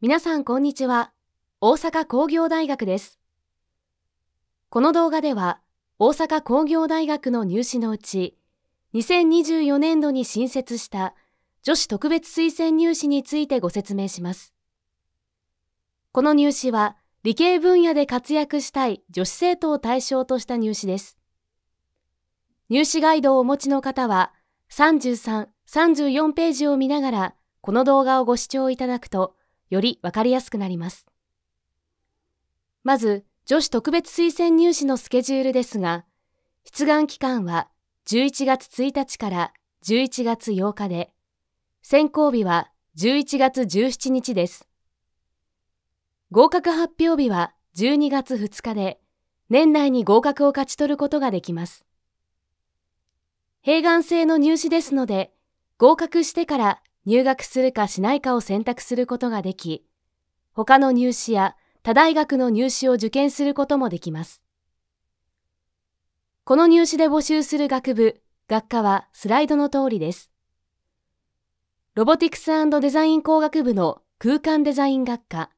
皆さんこんにちは。大阪工業大学です。この動画では、大阪工業大学の入試のうち、2024年度に新設した女子特別推薦入試についてご説明します。この入試は、理系分野で活躍したい女子生徒を対象とした入試です。入試ガイドをお持ちの方は、33、34ページを見ながら、この動画をご視聴いただくと、よりわかりやすくなります。まず、女子特別推薦入試のスケジュールですが、出願期間は11月1日から11月8日で、選考日は11月17日です。合格発表日は12月2日で、年内に合格を勝ち取ることができます。併願制の入試ですので、合格してから入学するかしないかを選択することができ、他の入試や他大学の入試を受験することもできます。この入試で募集する学部、学科はスライドの通りです。ロボティクスデザイン工学部の空間デザイン学科、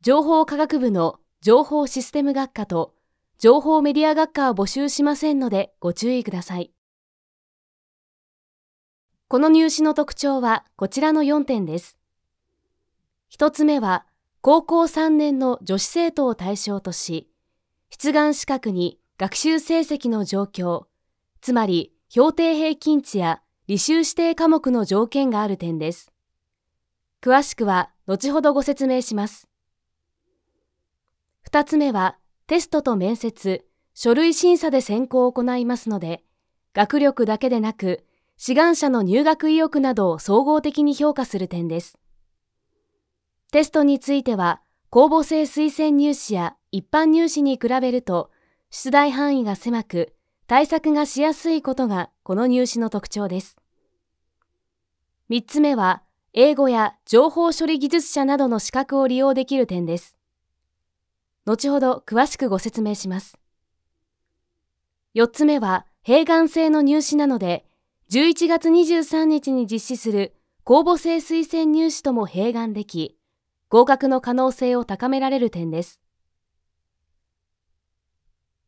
情報科学部の情報システム学科と情報メディア学科を募集しませんのでご注意ください。この入試の特徴はこちらの4点です。1つ目は、高校3年の女子生徒を対象とし、出願資格に学習成績の状況、つまり評定平均値や履修指定科目の条件がある点です。詳しくは後ほどご説明します。2つ目は、テストと面接、書類審査で選考を行いますので、学力だけでなく、志願者の入学意欲などを総合的に評価する点です。テストについては、公募制推薦入試や一般入試に比べると、出題範囲が狭く、対策がしやすいことがこの入試の特徴です。3つ目は、英語や情報処理技術者などの資格を利用できる点です。後ほど詳しくご説明します。4つ目は、併願制の入試なので、11月23日に実施する公募制推薦入試とも併願でき、合格の可能性を高められる点です。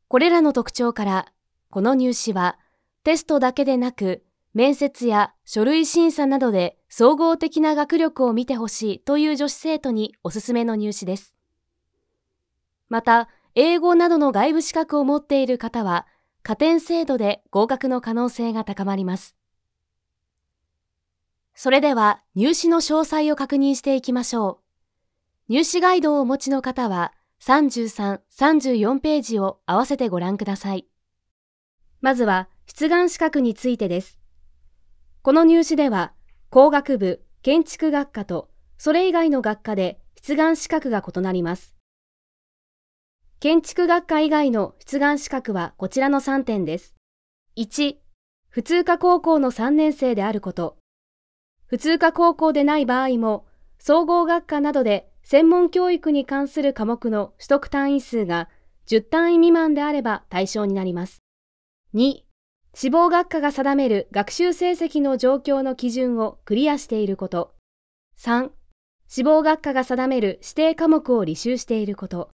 これらの特徴から、この入試はテストだけでなく、面接や書類審査などで総合的な学力を見てほしいという女子生徒におすすめの入試です。また、英語などの外部資格を持っている方は、加点制度で合格の可能性が高まります。それでは入試の詳細を確認していきましょう。入試ガイドをお持ちの方は33、34ページを合わせてご覧ください。まずは出願資格についてです。この入試では工学部、建築学科とそれ以外の学科で出願資格が異なります。建築学科以外の出願資格はこちらの3点です。1、普通科高校の3年生であること。普通科高校でない場合も、総合学科などで専門教育に関する科目の取得単位数が10単位未満であれば対象になります。2、志望学科が定める学習成績の状況の基準をクリアしていること。3、志望学科が定める指定科目を履修していること。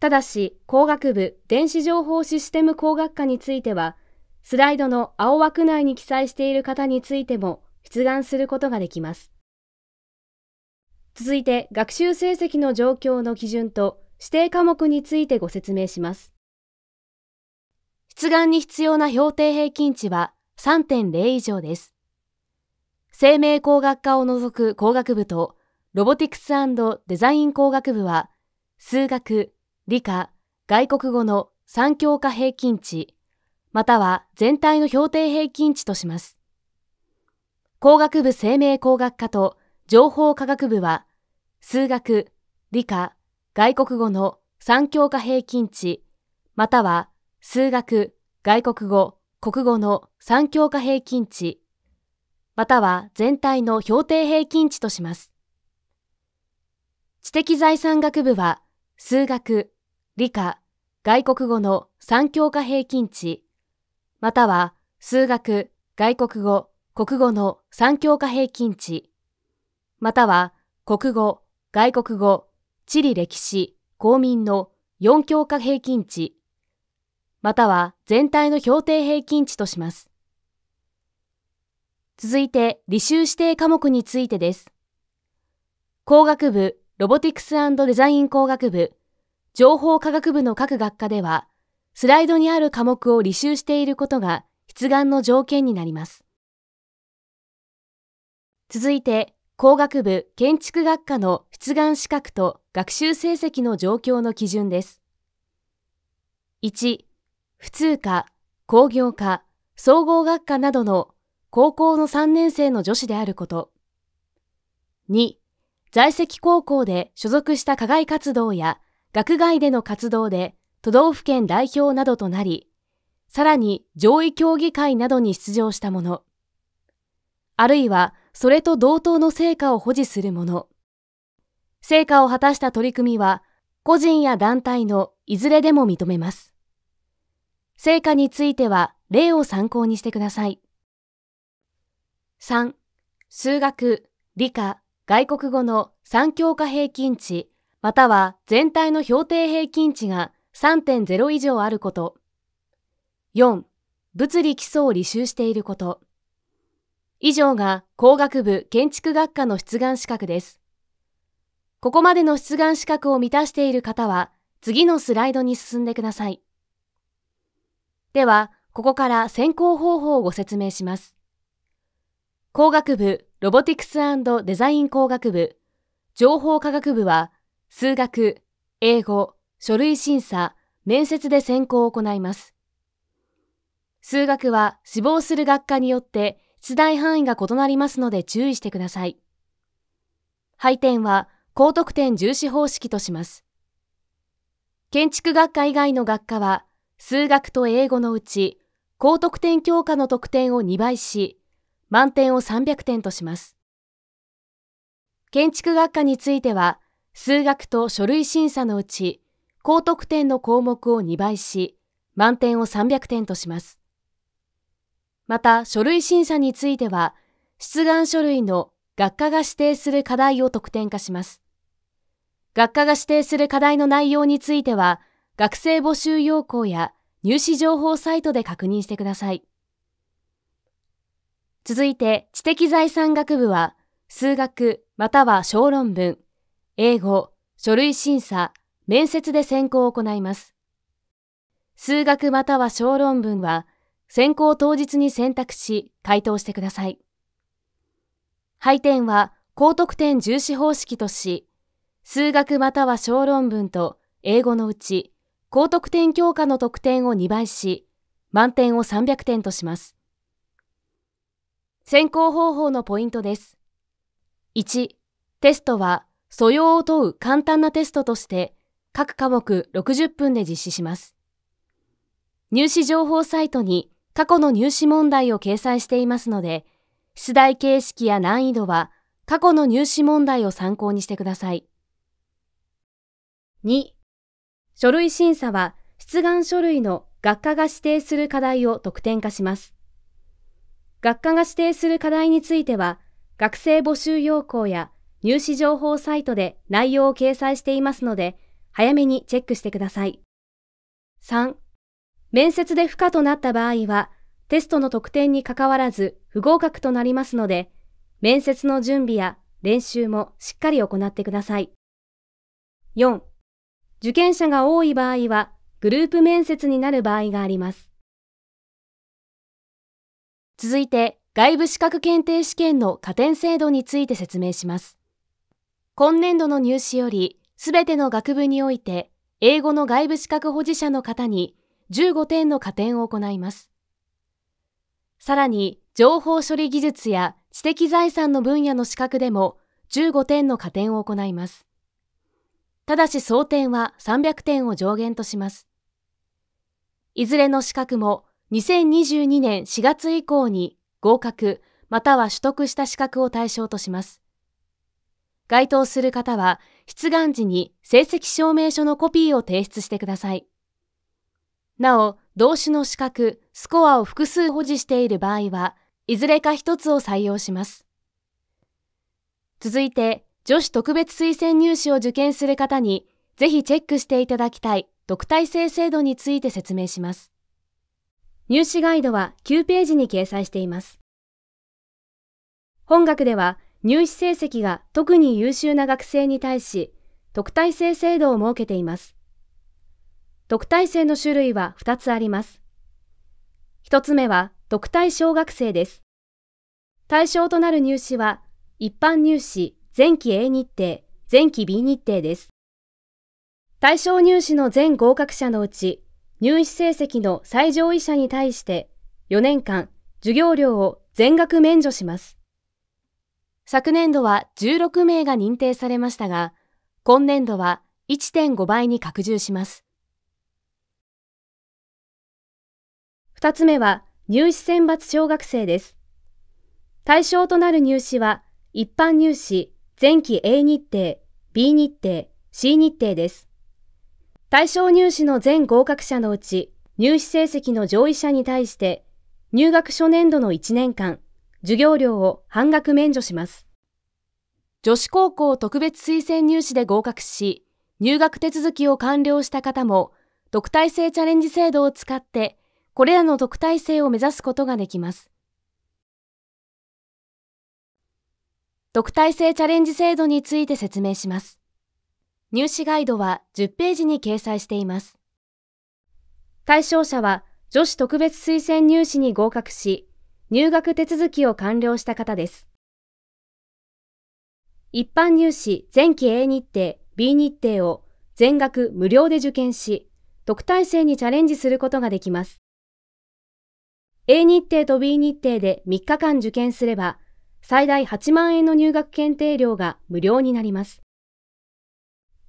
ただし、工学部電子情報システム工学科については、スライドの青枠内に記載している方についても出願することができます。続いて、学習成績の状況の基準と指定科目についてご説明します。出願に必要な評定平均値は3.0以上です。生命工学科を除く工学部とロボティクスデザイン工学部は数学、理科、外国語の3教科平均値、または全体の評定平均値とします。工学部生命工学科と情報科学部は、数学、理科、外国語の3教科平均値、または数学、外国語、国語の3教科平均値、または全体の評定平均値とします。知的財産学部は、数学、理科、外国語の3教科平均値、または数学、外国語、国語の3教科平均値、または国語、外国語、地理歴史、公民の4教科平均値、または全体の評定平均値とします。続いて、履修指定科目についてです。工学部、ロボティクスデザイン工学部、情報科学部の各学科では、スライドにある科目を履修していることが出願の条件になります。続いて、工学部建築学科の出願資格と学習成績の状況の基準です。1、普通科、工業科、総合学科などの高校の3年生の女子であること。2、在籍高校で所属した課外活動や学外での活動で都道府県代表などとなり、さらに上位協議会などに出場したもの、あるいはそれと同等の成果を保持するもの、成果を果たした取り組みは、個人や団体のいずれでも認めます。成果については例を参考にしてください。3. 数学、理科、外国語の3教科平均値または全体の評定平均値が3.0以上あること。4. 物理基礎を履修していること。以上が工学部建築学科の出願資格です。ここまでの出願資格を満たしている方は、次のスライドに進んでください。では、ここから選考方法をご説明します。工学部ロボティクスデザイン工学部情報科学部は数学、英語、書類審査、面接で選考を行います。数学は志望する学科によって出題範囲が異なりますので注意してください。配点は高得点重視方式とします。建築学科以外の学科は数学と英語のうち高得点教科の得点を2倍し、満点を300点とします。建築学科については数学と書類審査のうち、高得点の項目を2倍し、満点を300点とします。また、書類審査については、出願書類の学科が指定する課題を得点化します。学科が指定する課題の内容については、学生募集要項や入試情報サイトで確認してください。続いて、知的財産学部は、数学または小論文、英語、書類審査、面接で選考を行います。数学または小論文は、選考当日に選択し、回答してください。配点は、高得点重視方式とし、数学または小論文と英語のうち、高得点強化の得点を2倍し、満点を300点とします。選考方法のポイントです。1、テストは素養を問う簡単なテストとして各科目60分で実施します。入試情報サイトに過去の入試問題を掲載していますので、出題形式や難易度は過去の入試問題を参考にしてください。2、書類審査は出願書類の学科が指定する課題を特典化します。学科が指定する課題については、学生募集要項や入試情報サイトで内容を掲載していますので、早めにチェックしてください。3、面接で不可となった場合は、テストの得点にかかわらず不合格となりますので、面接の準備や練習もしっかり行ってください。4、受験者が多い場合は、グループ面接になる場合があります。続いて、外部資格検定試験の加点制度について説明します。今年度の入試より、すべての学部において、英語の外部資格保持者の方に15点の加点を行います。さらに、情報処理技術や知的財産の分野の資格でも15点の加点を行います。ただし総点は300点を上限とします。いずれの資格も2022年4月以降に合格または取得した資格を対象とします。該当する方は、出願時に成績証明書のコピーを提出してください。なお、同種の資格、スコアを複数保持している場合は、いずれか1つを採用します。続いて、女子特別推薦入試を受験する方に、ぜひチェックしていただきたい独体性制度について説明します。入試ガイドは9ページに掲載しています。本学では、入試成績が特に優秀な学生に対し、特待生制度を設けています。特待生の種類は2つあります。1つ目は特待小学生です。対象となる入試は、一般入試、前期 A 日程、前期 B 日程です。対象入試の全合格者のうち、入試成績の最上位者に対して、4年間、授業料を全額免除します。昨年度は16名が認定されましたが、今年度は1.5倍に拡充します。二つ目は入試選抜小学生です。対象となる入試は一般入試、前期 A 日程、B 日程、C 日程です。対象入試の全合格者のうち入試成績の上位者に対して入学初年度の1年間、授業料を半額免除します。女子高校特別推薦入試で合格し、入学手続きを完了した方も、特待生チャレンジ制度を使って、これらの特待生を目指すことができます。特待生チャレンジ制度について説明します。入試ガイドは10ページに掲載しています。対象者は女子特別推薦入試に合格し、入学手続きを完了した方です。一般入試前期 A 日程、B 日程を全額無料で受験し、特待生にチャレンジすることができます。A 日程と B 日程で3日間受験すれば、最大8万円の入学検定料が無料になります。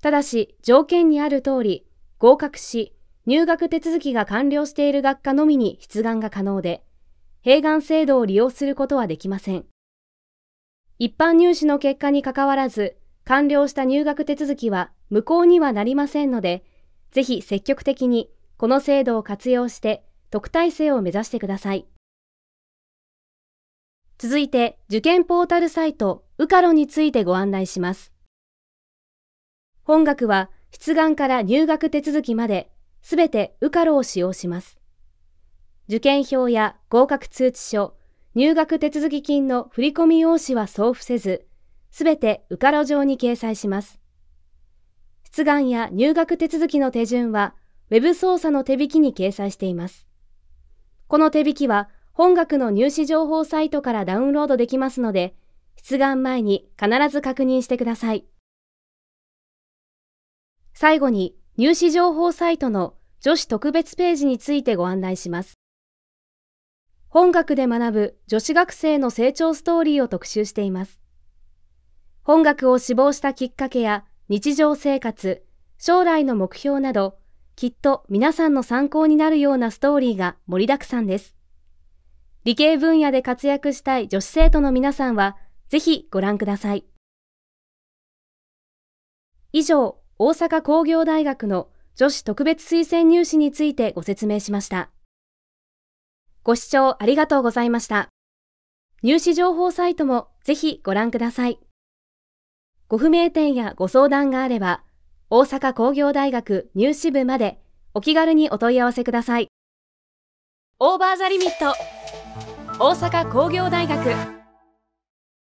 ただし、条件にある通り、合格し、入学手続きが完了している学科のみに出願が可能で、併願制度を利用することはできません。一般入試の結果にかかわらず、完了した入学手続きは無効にはなりませんので、ぜひ積極的にこの制度を活用して特待生を目指してください。続いて、受験ポータルサイト、ウカロについてご案内します。本学は、出願から入学手続きまで、すべてウカロを使用します。受験票や合格通知書、入学手続き金の振込用紙は送付せず、すべて受かろ上に掲載します。出願や入学手続きの手順は、ウェブ操作の手引きに掲載しています。この手引きは、本学の入試情報サイトからダウンロードできますので、出願前に必ず確認してください。最後に、入試情報サイトの女子特別ページについてご案内します。本学で学ぶ女子学生の成長ストーリーを特集しています。本学を志望したきっかけや日常生活、将来の目標など、きっと皆さんの参考になるようなストーリーが盛りだくさんです。理系分野で活躍したい女子生徒の皆さんは、ぜひご覧ください。以上、大阪工業大学の女子特別推薦入試についてご説明しました。ご視聴ありがとうございました。入試情報サイトもぜひご覧ください。ご不明点やご相談があれば、大阪工業大学入試部までお気軽にお問い合わせください。オーバーザリミット大阪工業大学